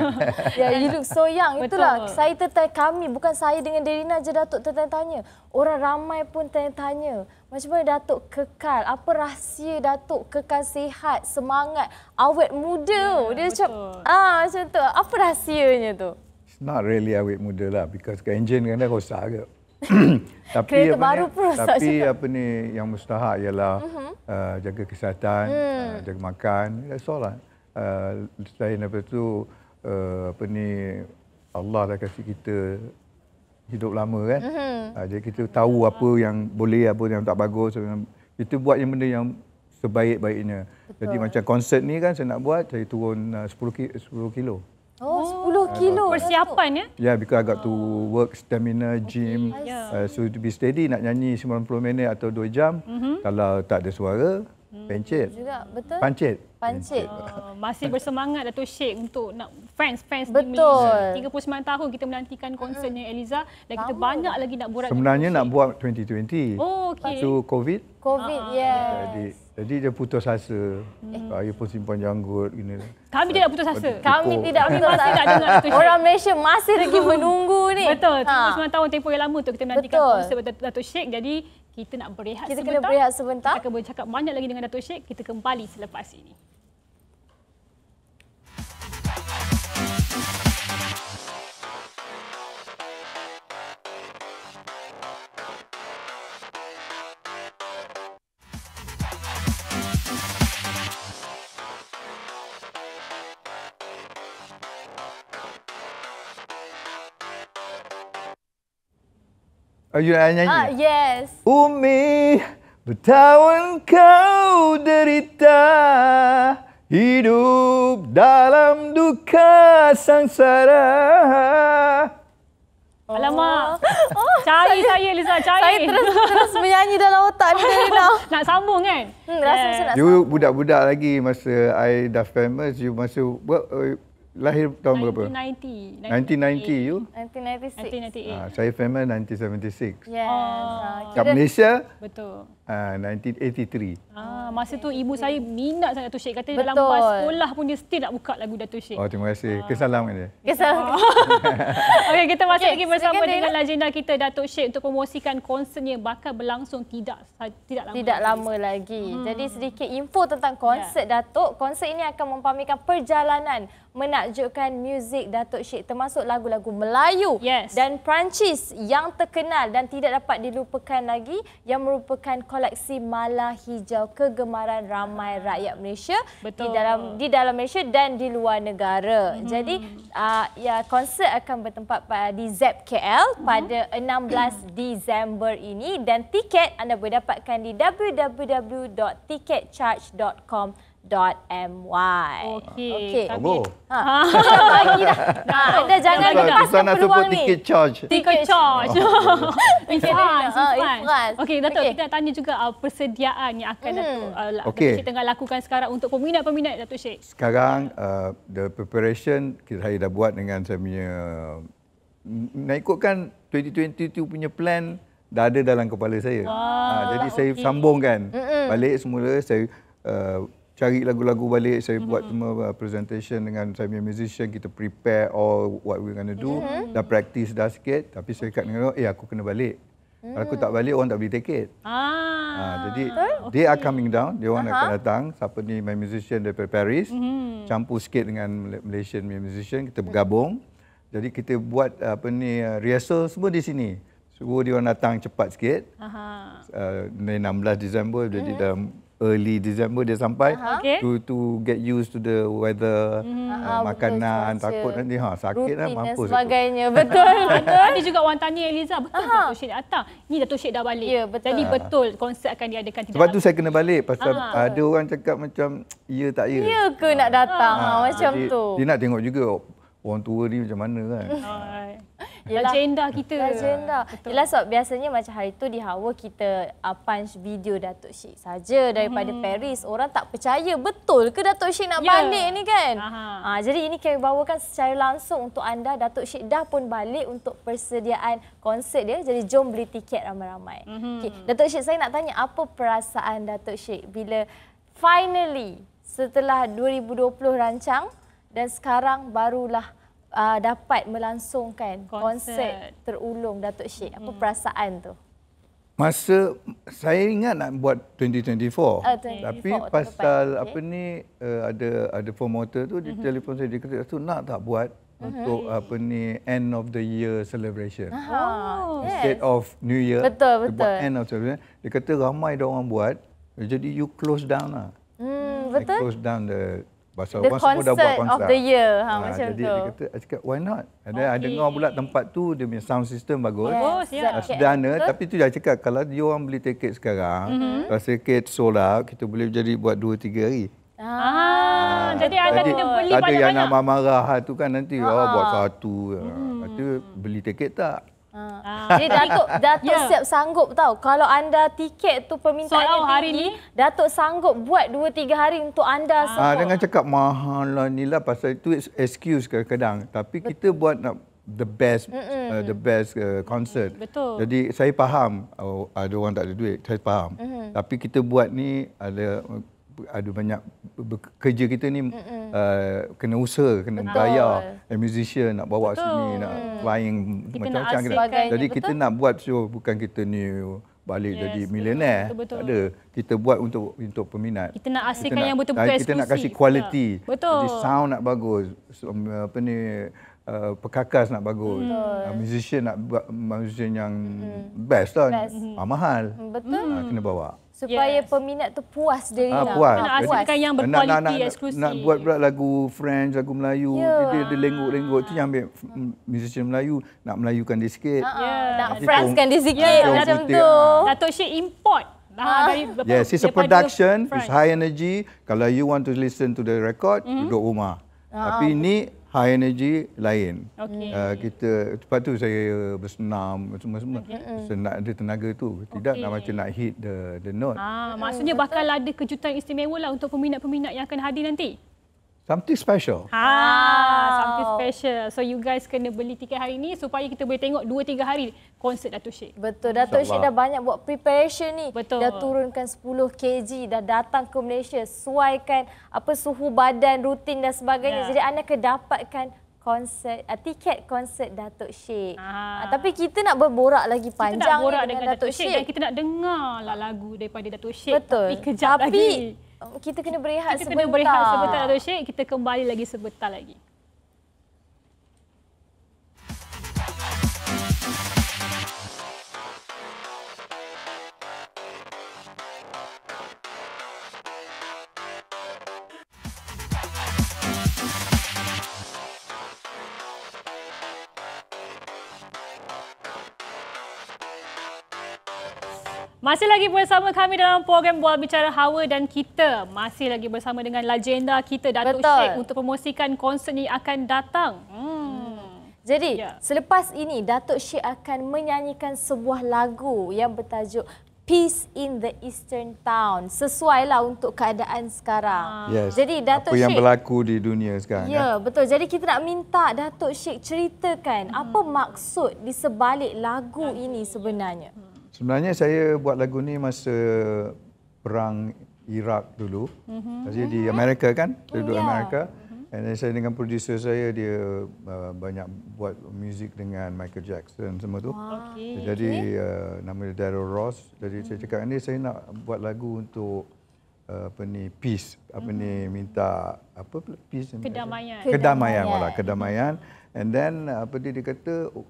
[SPEAKER 1] <laughs> yeah, you look so young. Itulah Betul. saya tetai kami. Bukan saya dengan Derina je Datuk tertanya-tanya. Orang ramai pun tertanya-tanya. Macam mana Datuk kekal? Apa rahsia Datuk kekal sihat, semangat, awet muda? Yeah, dia betul. macam, ah, macam tu. Apa rahsianya tu?
[SPEAKER 6] It's not really awet muda lah. Because kan enjin kan dah rosak ke. <coughs> <coughs> tapi Kereta apa baru ni, pun rosak Tapi cakap. apa ni yang mustahak ialah uh-huh. uh, jaga kesihatan, hmm. uh, jaga makan. That's all lah uh, selain daripada tu uh, apa ni Allah dah kasih kita hidup lama kan uh-huh. uh, jadi kita tahu apa yang boleh apa yang tak bagus kita buat yang benda yang sebaik-baiknya jadi macam konsert ni kan saya nak buat saya turun uh, 10 kilo
[SPEAKER 2] Oh, 10 kilo persiapan ya? Ya,
[SPEAKER 6] yeah, because I got to oh. work stamina, gym. Okay, yeah. Ya. uh, so, to be steady, nak nyanyi 90 minit atau 2 jam. Mm-hmm. Kalau tak ada suara, mm. pencet.
[SPEAKER 2] Juga, betul. Pancit. Pancit. Uh, masih bersemangat Dato' Sheikh untuk nak fans-fans di Malaysia. 39 tahun kita menantikan konsernya Eliza dan kita Lama. banyak lagi nak buat. Sebenarnya
[SPEAKER 6] nak buat 2020. Oh, okay. Itu COVID.
[SPEAKER 2] COVID, uh-huh. yes.
[SPEAKER 6] Jadi, jadi dia putus asa. Hmm. Saya eh, pun simpan janggut. Gini.
[SPEAKER 2] Kami tidak putus
[SPEAKER 1] asa. Kami Tepuk. tidak putus
[SPEAKER 6] asa. Orang
[SPEAKER 2] Malaysia masih lagi <laughs> menunggu ni. Betul. 39 ha. tahun tempoh yang lama untuk kita menantikan konsert Dato' Sheikh. Jadi kita nak berehat kita sebentar. Kita kena berehat sebentar. Kita akan bercakap banyak lagi dengan Datuk Syek. Kita kembali selepas ini.
[SPEAKER 6] Oh, you nak nyanyi? Ah, yes. Umi, bertahun kau derita Hidup dalam duka sangsara
[SPEAKER 2] oh. Alamak, oh, <laughs> oh. cari saya, Liza, cari. Saya terus, terus menyanyi dalam otak ni. <laughs> nak sambung kan? Hmm, rasa yeah. macam nak
[SPEAKER 6] you sambung. budak-budak lagi masa I dah famous, you masa... Uh, lahir tahun berapa?
[SPEAKER 2] 1990. 1990 you? 1996. Ah,
[SPEAKER 6] saya family 1976.
[SPEAKER 2] Yes. Ah, oh. Kat Malaysia? Betul.
[SPEAKER 6] 1983.
[SPEAKER 2] Ah, ah, masa tu ibu saya minat sangat Datuk Syed. Kata Betul. dalam bas sekolah pun dia still nak buka lagu Datuk Syed. Oh,
[SPEAKER 6] terima kasih. Ah. Kesalam kan dia?
[SPEAKER 2] Kesalam. <laughs> Okey, kita masih okay, lagi bersama dengan legenda kita Datuk Syed untuk promosikan yang bakal berlangsung tidak tidak lama tidak lagi. Lama lagi. Hmm. Jadi sedikit info tentang konsert yeah. Datuk.
[SPEAKER 1] Konsert ini akan mempamerkan perjalanan menakjubkan muzik Datuk Syed termasuk lagu-lagu Melayu yes. dan Perancis yang terkenal dan tidak dapat dilupakan lagi yang merupakan koleksi mala hijau kegemaran ramai rakyat Malaysia Betul. di dalam di dalam Malaysia dan di luar negara. Hmm. Jadi uh, ya konsert akan bertempat pada di ZEP KL hmm. pada 16 <clears throat> Disember ini dan tiket anda boleh dapatkan di www.ticketcharge.com dot my. Okey. Okay. Oh, okay. Ha. ha. <laughs> Bagi dah. Nah, jangan lupa sebut peluang ni. Kita sebut tiket charge. Tiket charge.
[SPEAKER 6] Oh,
[SPEAKER 2] okay. Ikhlas. Ikhlas. Okey, Datuk. Okay. Kita nak tanya juga uh, persediaan yang akan mm. Datuk, uh, okay. Datuk tengah lakukan sekarang untuk peminat-peminat Datuk Syed.
[SPEAKER 6] Sekarang, uh, the preparation kita saya dah buat dengan saya punya... Uh, nak 2022 punya plan dah ada dalam kepala saya. Wah, ha, jadi saya okay. sambungkan. Mm-mm. Balik semula saya uh, cari lagu-lagu balik saya mm-hmm. buat semua uh, presentation dengan saya punya musician kita prepare all what we gonna do mm-hmm. dah practice dah sikit tapi saya cakap dengan eh aku kena balik mm. kalau aku tak balik orang tak beli tiket ah ha, jadi okay. they are coming down dia orang uh-huh. akan datang siapa ni my musician dari Paris mm-hmm. campur sikit dengan Malaysian my musician kita bergabung mm-hmm. jadi kita buat uh, apa ni uh, rehearsal semua di sini Suruh dia orang datang cepat sikit. Aha. Uh, 16 Disember jadi mm-hmm. dalam early December dia sampai okay. to to get used to the weather mm -hmm. uh, ah, makanan betul, takut nanti ha sakit lah mampus
[SPEAKER 2] sebagainya itu. <laughs> betul ni juga orang tanya Eliza betul ke Dato' Syed datang ni Dato' Syed dah balik yeah, betul. jadi ah. betul konsert akan diadakan tidak sebab tu saya
[SPEAKER 6] kena balik pasal Aha. ada orang cakap macam ya tak ya ya
[SPEAKER 2] ke nak ah. datang
[SPEAKER 1] ha. Ha, macam jadi, tu dia nak
[SPEAKER 6] tengok juga oh, orang tua ni macam mana kan
[SPEAKER 1] Yalah, agenda kita. Agenda. Yelah sebab biasanya macam hari tu di Hawa kita uh, punch video Datuk Syed saja daripada hmm. Paris. Orang tak percaya betul ke Datuk Syed nak yeah. balik ni kan? Aha. Ah, jadi ini kami bawakan secara langsung untuk anda. Datuk Syed dah pun balik untuk persediaan konsert dia. Jadi jom beli tiket ramai-ramai. Hmm. Okay. Datuk Syed saya nak tanya apa perasaan Datuk Syed bila finally setelah 2020 rancang dan sekarang barulah uh, dapat melangsungkan konsert, konsert terulung Datuk Sheikh. Apa hmm. perasaan tu?
[SPEAKER 6] Masa saya ingat nak buat 2024. Uh, 2024 tapi pasal okay. apa ni uh, ada ada promoter tu di mm-hmm. telefon saya dia kata tu nak tak buat uh-huh. untuk apa ni end of the year celebration.
[SPEAKER 3] uh Instead
[SPEAKER 6] yes. of new year. Betul betul. end of celebration. Dia kata ramai dah orang buat. Jadi you close down lah.
[SPEAKER 1] Hmm, betul. I close
[SPEAKER 6] down the Bahasa the orang semua dah buat konsert. The concert of the year. Ha, ha, macam jadi tu. dia kata, I cakap, why not? And then okay. I dengar pula tempat tu, dia punya sound system bagus. Bagus, yeah. ya. Sedana, so, tapi tu dah cakap, kalau dia orang beli tiket sekarang, mm-hmm. rasa tiket sold out, kita boleh jadi buat 2-3 hari.
[SPEAKER 2] Ah, ah,
[SPEAKER 1] jadi ha, ada kena beli banyak-banyak. Ada yang nak
[SPEAKER 6] marah-marah tu kan nanti, ah. oh, buat ah, ah. satu. Hmm. Kata, beli tiket tak? Ha. Ah. Jadi Datuk, <laughs> ya.
[SPEAKER 1] Datuk yeah. siap sanggup tau. Kalau anda tiket tu permintaan so, hari ni Datuk sanggup buat 2-3 hari untuk anda ah. semua. Ah, dengan
[SPEAKER 6] cakap mahal lah ni lah pasal itu excuse kadang-kadang. Tapi Betul. kita buat nak the best mm -mm. Uh, the best uh, concert. Betul. Jadi saya faham oh, ada orang tak ada duit, saya faham. Mm -hmm. Tapi kita buat ni ada ada banyak kerja kita ni uh, kena usaha kena betul. bayar a musician nak bawa betul. sini nak mm. flying macam-macam kita. jadi betul? kita nak buat show bukan kita ni balik yes, jadi millionaire betul, betul, Tak ada kita buat untuk untuk peminat kita nak asyikan yang betul-betul eksklusif ah, kita nak kasih quality jadi sound nak bagus apa ni Uh, perkakas nak bagus, uh, musician nak buat musician yang hmm. best lah, best. Uh, mahal, mm. Betul. Uh, kena bawa
[SPEAKER 1] supaya yes. peminat tu puas dari ah, puas. Nak hasilkan yang berkualiti nak, nak, eksklusif. Nak, nak buat
[SPEAKER 6] pula lagu French, lagu Melayu. Yeah. Dia ada lenggok-lenggok. Itu yang ambil musician Melayu. Nak Melayukan dia sikit. Yeah. Ah. Ya. Nak Frenchkan dia sikit. Ya, macam tu.
[SPEAKER 2] Datuk Syed import. Ah, dari, yes, it's a production, it's high
[SPEAKER 6] energy. Kalau you want to listen to the record, mm-hmm. duduk rumah. Ah, ah. Tapi okay. ni high energy lain. Okay. Uh, ah, kita lepas tu saya bersenam semua-semua. Okay. Mm-hmm. Mm-hmm. Senak dia tenaga tu. Tidak okay. nak macam nak hit the the note.
[SPEAKER 2] Ah, maksudnya bakal ada kejutan istimewa lah untuk peminat-peminat yang akan hadir nanti
[SPEAKER 6] something special. Ha,
[SPEAKER 2] wow. something special. So you guys kena beli tiket hari ni supaya kita boleh tengok 2 3 hari konsert Datuk Syed. Betul. Datuk Syed dah banyak buat preparation
[SPEAKER 1] ni. Betul. Dah turunkan 10 kg, dah datang ke Malaysia, suaikan apa suhu badan, rutin dan sebagainya. Yeah. Jadi anda ke dapatkan konsert uh, tiket konsert Datuk Syed. Ha. Uh, tapi kita nak berborak lagi panjang nak borak dengan, dengan Datuk Syed dan kita
[SPEAKER 2] nak dengar lah lagu daripada Datuk Syed. Betul. Tapi kejap tapi, lagi kita kena berehat kita sebentar. Kita kena berehat sebentar Datuk Syed. Kita kembali lagi sebentar lagi. Masih lagi bersama kami dalam program Bual Bicara Hawa dan kita masih lagi bersama dengan legenda kita Datuk Betul. Sheikh untuk promosikan konsert ini akan datang. Hmm. Jadi, ya.
[SPEAKER 1] selepas ini Datuk Sheikh akan menyanyikan sebuah lagu yang bertajuk Peace in the Eastern Town. sesuai lah untuk keadaan sekarang. Ah. Yes. Jadi Datuk Sheikh. Apa yang Sheik, berlaku
[SPEAKER 6] di dunia sekarang. Ya,
[SPEAKER 1] kan? betul. Jadi kita nak minta Datuk Sheikh ceritakan hmm. apa maksud di sebalik lagu ini ya. sebenarnya. Hmm.
[SPEAKER 6] Sebenarnya saya buat lagu ni masa perang Iraq dulu. Mhm. Mm di Amerika kan? Dulu yeah. Amerika. Mhm. And saya dengan producer saya dia uh, banyak buat music dengan Michael Jackson semua tu. Okay. Jadi uh, nama dia Daryl Ross. Jadi mm -hmm. saya mhm. cakap ni saya nak buat lagu untuk uh, apa ni peace, apa ni mhm. minta apa peace
[SPEAKER 2] kedamaian. Kedamaian wala, kedamaian.
[SPEAKER 6] And then apa dia, dia kata oh,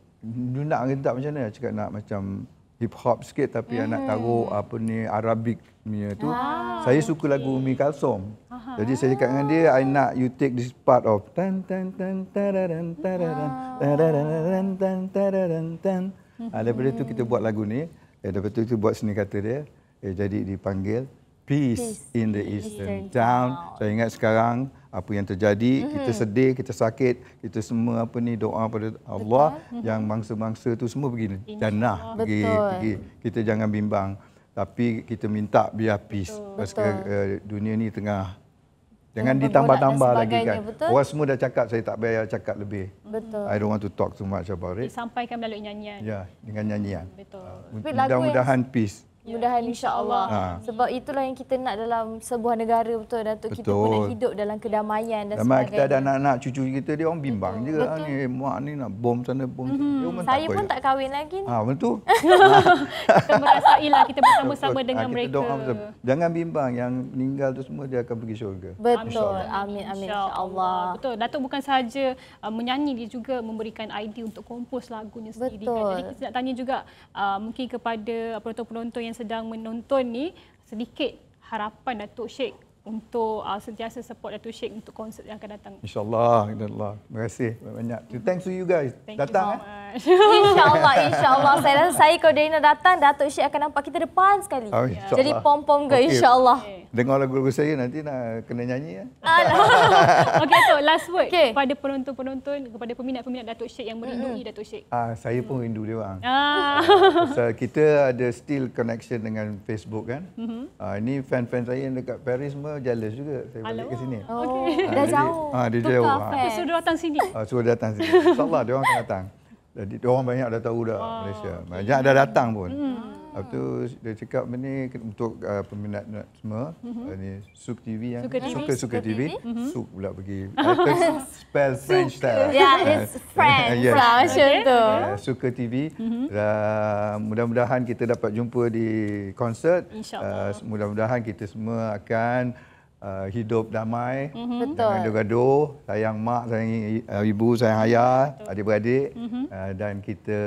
[SPEAKER 6] nak minta macam mana? Cakap nak macam hip hop sikit tapi mm. anak hmm. tahu apa ni Arabik ni tu. Ah, saya suka okay. lagu Umi Kalsom. Jadi saya cakap dengan dia I nak you take this part of tan tan tan tararan tararan ah. tararan tan tararan tan. Ah mhm. daripada tu kita buat lagu ni. Eh daripada tu kita buat seni kata dia. Eh jadi dipanggil peace, peace in the eastern, eastern town. town. Saya ingat sekarang apa yang terjadi, mm-hmm. kita sedih, kita sakit, kita semua apa ni doa pada Allah Betul. Mm-hmm. yang mangsa-mangsa tu semua pergi jannah, pergi, pergi. Kita jangan bimbang, tapi kita minta biar peace. Pasal uh, eh, dunia ni tengah Jangan ditambah-tambah lagi kan. Betul? Orang semua dah cakap, saya tak payah cakap lebih. Betul. I don't want to talk too much about it.
[SPEAKER 2] Disampaikan melalui nyanyian.
[SPEAKER 6] Ya, dengan nyanyian.
[SPEAKER 2] Betul. Uh,
[SPEAKER 6] Mudah-mudahan yang... peace
[SPEAKER 1] mudah-mudahan ya, insyaallah ha. sebab itulah yang kita nak dalam sebuah negara betul Datuk kita pun nak hidup dalam kedamaian dan sebagainya. kita ada
[SPEAKER 6] anak-anak cucu kita dia orang bimbang betul. je betul. ni eh, muak ni nak bom sana bom mm-hmm. sini. Dia mm-hmm. saya tak pun tak
[SPEAKER 1] kahwin lagi ni.
[SPEAKER 6] Ha betul. <laughs>
[SPEAKER 1] Ha. Kemerasailah kita bersama-sama ha, dengan ha, kita mereka. Doang,
[SPEAKER 6] jangan bimbang yang meninggal tu semua dia akan pergi syurga. Betul.
[SPEAKER 2] Amin amin insyaallah. Betul. Datuk bukan sahaja uh, menyanyi dia juga memberikan idea untuk kompos lagunya sendiri. Betul. Kan? Jadi kita nak tanya juga uh, mungkin kepada penonton-penonton yang yang sedang menonton ni sedikit harapan Datuk Sheikh untuk uh, sentiasa support Datuk Sheikh untuk konsert yang akan datang.
[SPEAKER 6] InsyaAllah. InsyaAllah. Terima kasih banyak-banyak. Hmm. Thanks to you guys. Thank datang. You eh. InsyaAllah. <laughs> InsyaAllah. Saya dan saya
[SPEAKER 1] kalau Dina datang, Datuk Sheikh akan nampak kita depan
[SPEAKER 2] sekali.
[SPEAKER 6] Oh, yeah. Ya. Jadi pom-pom ke okay. InsyaAllah. Okay. Dengar lagu-lagu saya nanti nak kena nyanyi ya. Alah.
[SPEAKER 2] <laughs> Okey so last word okay. kepada penonton-penonton kepada peminat-peminat Datuk Sheikh yang merindui
[SPEAKER 6] mm Datuk Sheikh. Ah saya pun rindu dia orang. Ah. So, <laughs> kita ada still connection dengan Facebook kan. Mm-hmm. Ah ini fan-fan saya yang dekat Paris semua jealous juga saya balik Hello. ke sini. Oh,
[SPEAKER 2] okay. Ah, dah jadi, jauh. Ah dia jauh. Suruh datang sini.
[SPEAKER 6] Ah suruh datang sini. Insya-Allah dia orang akan datang. Jadi dia orang banyak dah tahu dah oh, Malaysia. Banyak dah datang pun. Mm. Lepas tu dia cakap ni untuk uh, peminat semua. Mm-hmm. Ini uh, Suk TV yang suka suka TV. TV. Mm-hmm. Suk pula pergi. Uh, <laughs> spell French tak? Lah. Yeah, it's uh, French Yeah, macam tu. suka TV. Mm-hmm. Uh, mudah-mudahan kita dapat jumpa di konsert. Uh, mudah-mudahan kita semua akan Uh, hidup damai, mm-hmm. jangan gaduh-gaduh, sayang mak, sayang ibu, sayang ayah, adik-beradik mm-hmm. uh, dan kita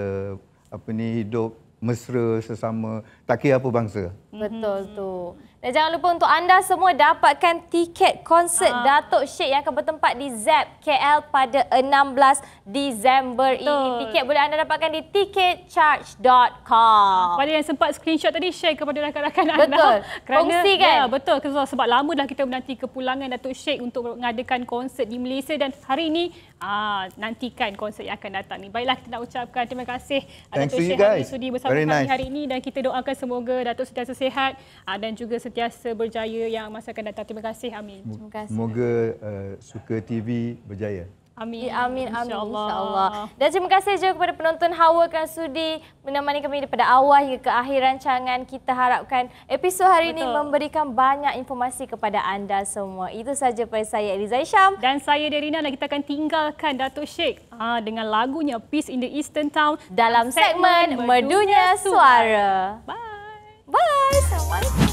[SPEAKER 6] apa ni hidup mesra sesama tak kira apa bangsa. Mhm.
[SPEAKER 1] Betul tu. Dan jangan lupa untuk anda semua dapatkan tiket konsert ha. Datuk Syed yang akan bertempat di ZEP KL pada 16 Disember ini.
[SPEAKER 2] Tiket boleh anda dapatkan di ticketcharge.com. Pada yang sempat screenshot tadi, share kepada rakan-rakan anda. Betul. <laughs> Kerana, Kongsi kan? Ya, betul. Sebab lama dah kita menanti kepulangan Datuk Syed untuk mengadakan konsert di Malaysia. Dan hari ini Ah, nantikan konsert yang akan datang ni. Baiklah kita nak ucapkan terima kasih Datuk Syihab di studi bersama Very kami nice. hari ini dan kita doakan semoga Datuk sentiasa sihat ah, dan juga sentiasa berjaya yang masa akan datang. Terima kasih. Amin. Terima kasih.
[SPEAKER 6] Semoga uh, Suka TV berjaya.
[SPEAKER 2] Amin. Ya, amin. Amin. InsyaAllah. InsyaAllah. Dan terima kasih
[SPEAKER 1] juga kepada penonton Hawa Kan Sudi menemani kami daripada awal hingga ke akhir rancangan. Kita harapkan episod hari Betul. ini memberikan banyak informasi kepada anda semua. Itu sahaja dari
[SPEAKER 2] saya Eliza Isham. Dan saya Derina dan kita akan tinggalkan Datuk Sheikh ha, dengan lagunya Peace in the Eastern Town dalam segmen Merdunya Suara. Bye.
[SPEAKER 1] Bye.
[SPEAKER 4] Assalamualaikum.